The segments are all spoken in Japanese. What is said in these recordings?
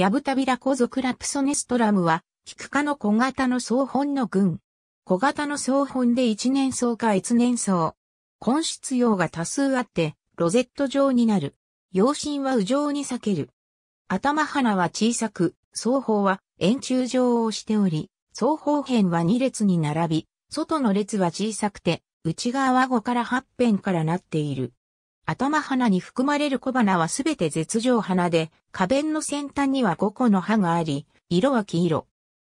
ヤブタビラ小族ラプソネストラムは、キク科の小型の総本の群。小型の総本で一年草か越年草。根質葉が多数あって、ロゼット状になる。葉身は右上に裂ける。頭花は小さく、双方は円柱状をしており、双方辺は2列に並び、外の列は小さくて、内側は5から8辺からなっている。頭花に含まれる小花はすべて絶上花で、花弁の先端には5個の葉があり、色は黄色。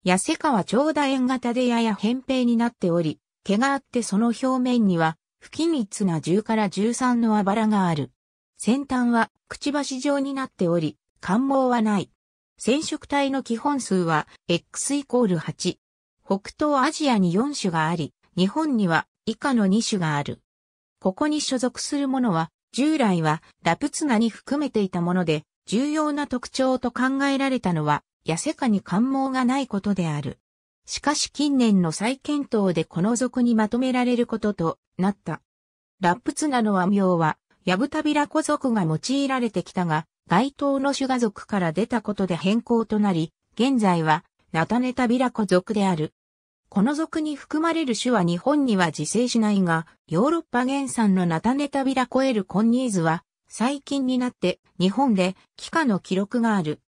痩せ川長楕円型でやや扁平になっており、毛があってその表面には、不均一な10から13のあばらがある。先端はくちばし状になっており、感毛はない。染色体の基本数は X イコール8。北東アジアに4種があり、日本には以下の2種がある。ここに所属するものは、従来はラプツナに含めていたもので、重要な特徴と考えられたのは、痩せかに感毛がないことである。しかし近年の再検討でこの属にまとめられることとなった。ラップツナの和名は、ヤブタビラコ属が用いられてきたが、該当のュガ属から出たことで変更となり、現在は、ナタネタビラコ属である。この属に含まれる種は日本には自生しないが、ヨーロッパ原産のナタネタビラコエルコンニーズは、最近になって日本で帰化の記録がある。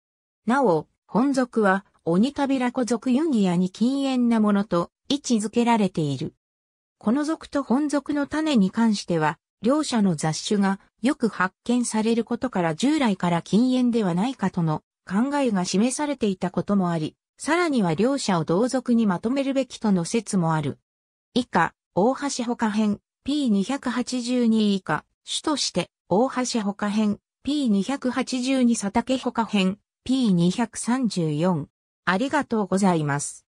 なお、本属はオニタビラコ属ユンギアに禁煙なものと位置づけられている。この属と本属の種に関しては、両者の雑種がよく発見されることから従来から禁煙ではないかとの考えが示されていたこともあり、さらには両者を同族にまとめるべきとの説もある。以下、大橋他編 P282 以下、主として大橋他編 P282 佐竹他編 P234。ありがとうございます。